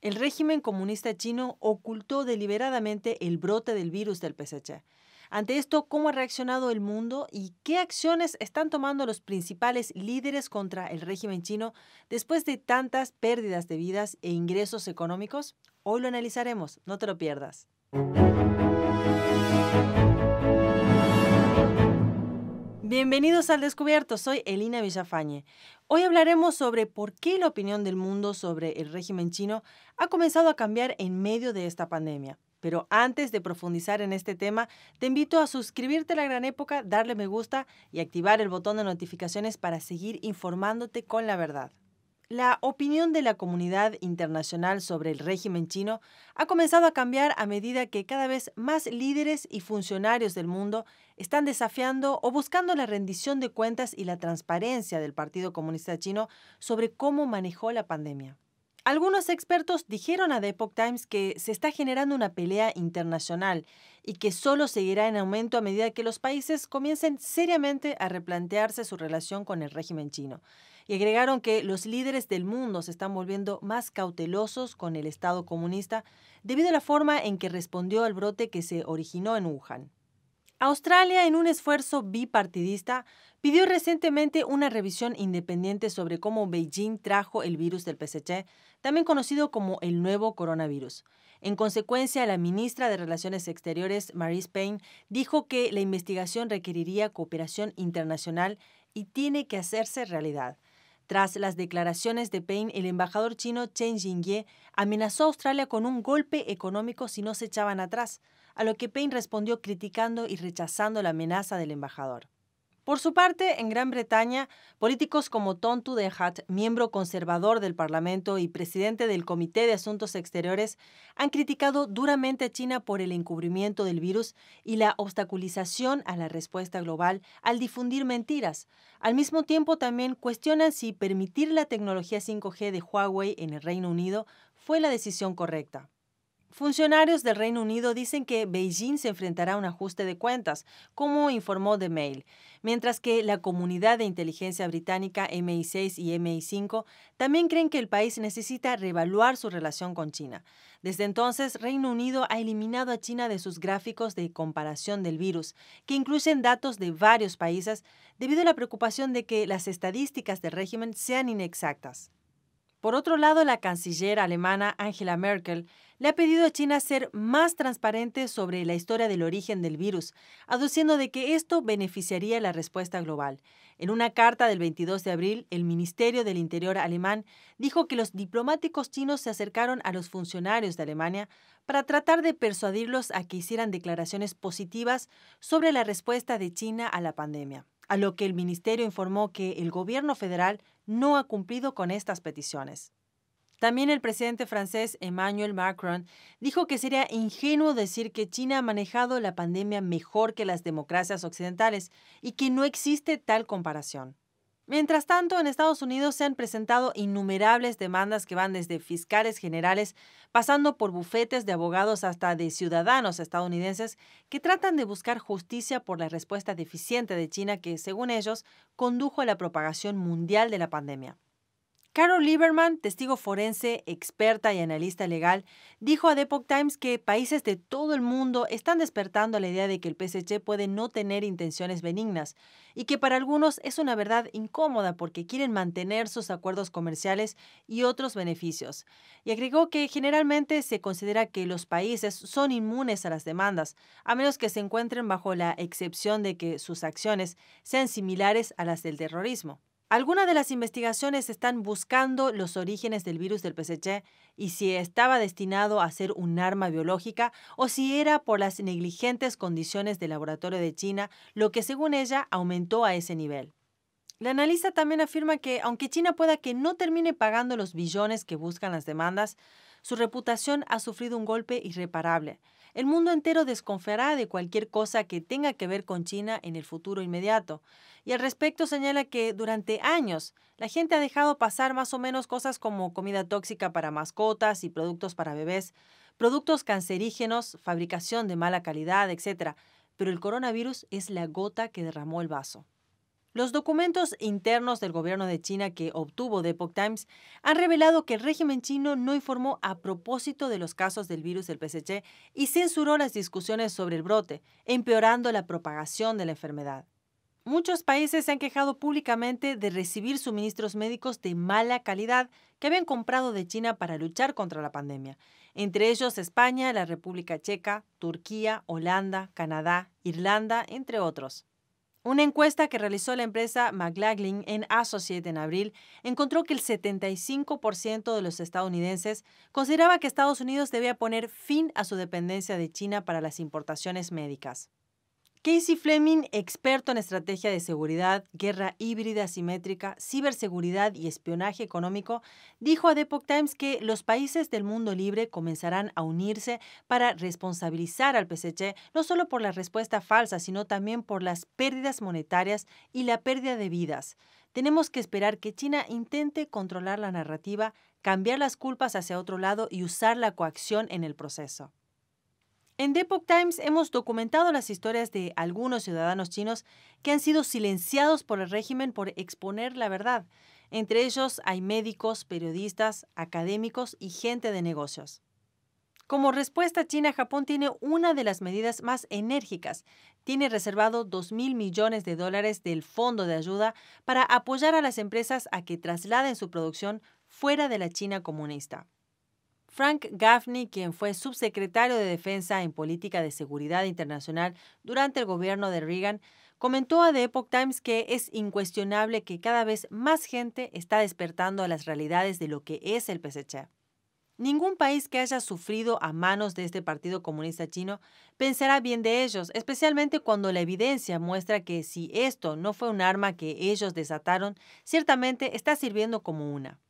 El régimen comunista chino ocultó deliberadamente el brote del virus del PSC. Ante esto, ¿cómo ha reaccionado el mundo y qué acciones están tomando los principales líderes contra el régimen chino después de tantas pérdidas de vidas e ingresos económicos? Hoy lo analizaremos, no te lo pierdas. Bienvenidos al Descubierto, soy Elina Villafañe. Hoy hablaremos sobre por qué la opinión del mundo sobre el régimen chino ha comenzado a cambiar en medio de esta pandemia. Pero antes de profundizar en este tema, te invito a suscribirte a La Gran Época, darle me gusta y activar el botón de notificaciones para seguir informándote con la verdad. La opinión de la comunidad internacional sobre el régimen chino ha comenzado a cambiar a medida que cada vez más líderes y funcionarios del mundo están desafiando o buscando la rendición de cuentas y la transparencia del Partido Comunista Chino sobre cómo manejó la pandemia. Algunos expertos dijeron a The Epoch Times que se está generando una pelea internacional y que solo seguirá en aumento a medida que los países comiencen seriamente a replantearse su relación con el régimen chino y agregaron que los líderes del mundo se están volviendo más cautelosos con el Estado comunista debido a la forma en que respondió al brote que se originó en Wuhan. Australia, en un esfuerzo bipartidista, pidió recientemente una revisión independiente sobre cómo Beijing trajo el virus del PSC, también conocido como el nuevo coronavirus. En consecuencia, la ministra de Relaciones Exteriores, Mary Spain, dijo que la investigación requeriría cooperación internacional y tiene que hacerse realidad. Tras las declaraciones de Payne, el embajador chino Chen Jingye amenazó a Australia con un golpe económico si no se echaban atrás, a lo que Payne respondió criticando y rechazando la amenaza del embajador. Por su parte, en Gran Bretaña, políticos como Tom Hat, miembro conservador del Parlamento y presidente del Comité de Asuntos Exteriores, han criticado duramente a China por el encubrimiento del virus y la obstaculización a la respuesta global al difundir mentiras. Al mismo tiempo, también cuestionan si permitir la tecnología 5G de Huawei en el Reino Unido fue la decisión correcta. Funcionarios del Reino Unido dicen que Beijing se enfrentará a un ajuste de cuentas, como informó The Mail, mientras que la comunidad de inteligencia británica MI6 y MI5 también creen que el país necesita reevaluar su relación con China. Desde entonces, Reino Unido ha eliminado a China de sus gráficos de comparación del virus, que incluyen datos de varios países, debido a la preocupación de que las estadísticas del régimen sean inexactas. Por otro lado, la canciller alemana Angela Merkel le ha pedido a China ser más transparente sobre la historia del origen del virus, aduciendo de que esto beneficiaría la respuesta global. En una carta del 22 de abril, el Ministerio del Interior alemán dijo que los diplomáticos chinos se acercaron a los funcionarios de Alemania para tratar de persuadirlos a que hicieran declaraciones positivas sobre la respuesta de China a la pandemia a lo que el ministerio informó que el gobierno federal no ha cumplido con estas peticiones. También el presidente francés Emmanuel Macron dijo que sería ingenuo decir que China ha manejado la pandemia mejor que las democracias occidentales y que no existe tal comparación. Mientras tanto, en Estados Unidos se han presentado innumerables demandas que van desde fiscales generales, pasando por bufetes de abogados hasta de ciudadanos estadounidenses que tratan de buscar justicia por la respuesta deficiente de China que, según ellos, condujo a la propagación mundial de la pandemia. Carol Lieberman, testigo forense, experta y analista legal, dijo a The Epoch Times que países de todo el mundo están despertando la idea de que el PSG puede no tener intenciones benignas y que para algunos es una verdad incómoda porque quieren mantener sus acuerdos comerciales y otros beneficios. Y agregó que generalmente se considera que los países son inmunes a las demandas, a menos que se encuentren bajo la excepción de que sus acciones sean similares a las del terrorismo. Algunas de las investigaciones están buscando los orígenes del virus del PSG y si estaba destinado a ser un arma biológica o si era por las negligentes condiciones del laboratorio de China, lo que según ella aumentó a ese nivel. La analista también afirma que, aunque China pueda que no termine pagando los billones que buscan las demandas, su reputación ha sufrido un golpe irreparable el mundo entero desconfiará de cualquier cosa que tenga que ver con China en el futuro inmediato. Y al respecto señala que durante años la gente ha dejado pasar más o menos cosas como comida tóxica para mascotas y productos para bebés, productos cancerígenos, fabricación de mala calidad, etc. Pero el coronavirus es la gota que derramó el vaso. Los documentos internos del gobierno de China que obtuvo The Epoch Times han revelado que el régimen chino no informó a propósito de los casos del virus del PSG y censuró las discusiones sobre el brote, empeorando la propagación de la enfermedad. Muchos países se han quejado públicamente de recibir suministros médicos de mala calidad que habían comprado de China para luchar contra la pandemia, entre ellos España, la República Checa, Turquía, Holanda, Canadá, Irlanda, entre otros. Una encuesta que realizó la empresa McLaglin en Associate en abril encontró que el 75% de los estadounidenses consideraba que Estados Unidos debía poner fin a su dependencia de China para las importaciones médicas. Casey Fleming, experto en estrategia de seguridad, guerra híbrida asimétrica, ciberseguridad y espionaje económico, dijo a The Epoch Times que los países del mundo libre comenzarán a unirse para responsabilizar al PSC no solo por la respuesta falsa, sino también por las pérdidas monetarias y la pérdida de vidas. Tenemos que esperar que China intente controlar la narrativa, cambiar las culpas hacia otro lado y usar la coacción en el proceso. En The Epoch Times hemos documentado las historias de algunos ciudadanos chinos que han sido silenciados por el régimen por exponer la verdad. Entre ellos hay médicos, periodistas, académicos y gente de negocios. Como respuesta, China, Japón tiene una de las medidas más enérgicas. Tiene reservado 2.000 millones de dólares del fondo de ayuda para apoyar a las empresas a que trasladen su producción fuera de la China comunista. Frank Gaffney, quien fue subsecretario de Defensa en Política de Seguridad Internacional durante el gobierno de Reagan, comentó a The Epoch Times que es incuestionable que cada vez más gente está despertando a las realidades de lo que es el PSC. Ningún país que haya sufrido a manos de este Partido Comunista Chino pensará bien de ellos, especialmente cuando la evidencia muestra que si esto no fue un arma que ellos desataron, ciertamente está sirviendo como una.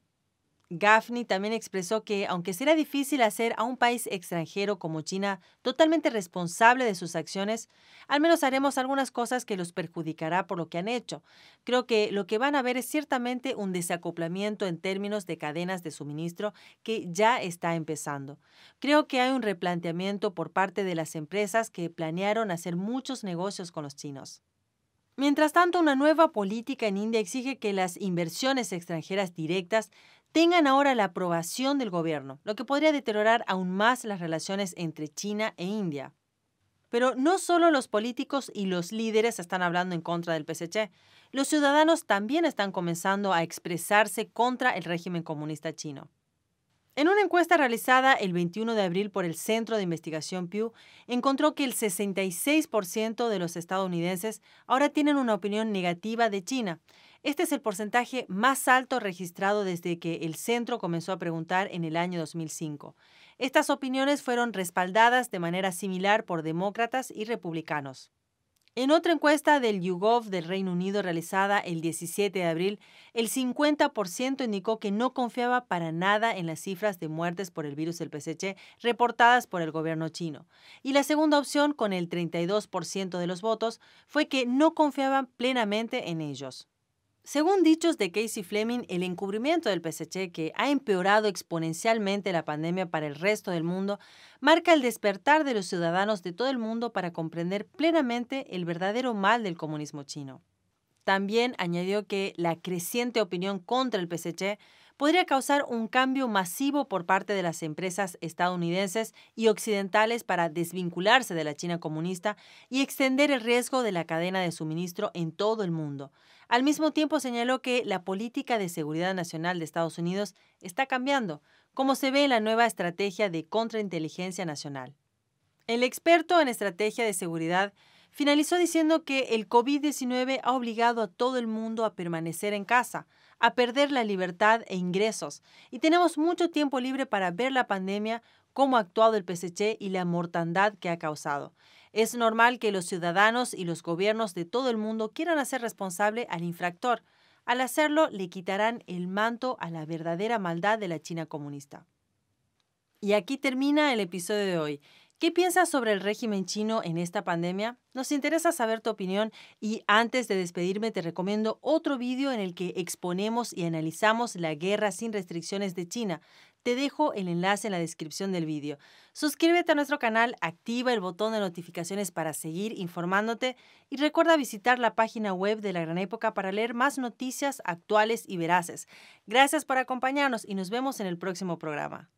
Gaffney también expresó que, aunque será difícil hacer a un país extranjero como China totalmente responsable de sus acciones, al menos haremos algunas cosas que los perjudicará por lo que han hecho. Creo que lo que van a ver es ciertamente un desacoplamiento en términos de cadenas de suministro que ya está empezando. Creo que hay un replanteamiento por parte de las empresas que planearon hacer muchos negocios con los chinos. Mientras tanto, una nueva política en India exige que las inversiones extranjeras directas tengan ahora la aprobación del gobierno, lo que podría deteriorar aún más las relaciones entre China e India. Pero no solo los políticos y los líderes están hablando en contra del PSC, los ciudadanos también están comenzando a expresarse contra el régimen comunista chino. En una encuesta realizada el 21 de abril por el Centro de Investigación Pew, encontró que el 66% de los estadounidenses ahora tienen una opinión negativa de China. Este es el porcentaje más alto registrado desde que el centro comenzó a preguntar en el año 2005. Estas opiniones fueron respaldadas de manera similar por demócratas y republicanos. En otra encuesta del YouGov del Reino Unido realizada el 17 de abril, el 50% indicó que no confiaba para nada en las cifras de muertes por el virus del PSC reportadas por el gobierno chino. Y la segunda opción, con el 32% de los votos, fue que no confiaban plenamente en ellos. Según dichos de Casey Fleming, el encubrimiento del PSC, que ha empeorado exponencialmente la pandemia para el resto del mundo, marca el despertar de los ciudadanos de todo el mundo para comprender plenamente el verdadero mal del comunismo chino. También añadió que la creciente opinión contra el PSC podría causar un cambio masivo por parte de las empresas estadounidenses y occidentales para desvincularse de la China comunista y extender el riesgo de la cadena de suministro en todo el mundo. Al mismo tiempo señaló que la política de seguridad nacional de Estados Unidos está cambiando, como se ve en la nueva estrategia de contrainteligencia nacional. El experto en estrategia de seguridad finalizó diciendo que el COVID-19 ha obligado a todo el mundo a permanecer en casa, a perder la libertad e ingresos, y tenemos mucho tiempo libre para ver la pandemia, cómo ha actuado el PSC y la mortandad que ha causado. Es normal que los ciudadanos y los gobiernos de todo el mundo quieran hacer responsable al infractor. Al hacerlo, le quitarán el manto a la verdadera maldad de la China comunista. Y aquí termina el episodio de hoy. ¿Qué piensas sobre el régimen chino en esta pandemia? Nos interesa saber tu opinión y antes de despedirme te recomiendo otro vídeo en el que exponemos y analizamos la guerra sin restricciones de China. Te dejo el enlace en la descripción del vídeo. Suscríbete a nuestro canal, activa el botón de notificaciones para seguir informándote y recuerda visitar la página web de La Gran Época para leer más noticias actuales y veraces. Gracias por acompañarnos y nos vemos en el próximo programa.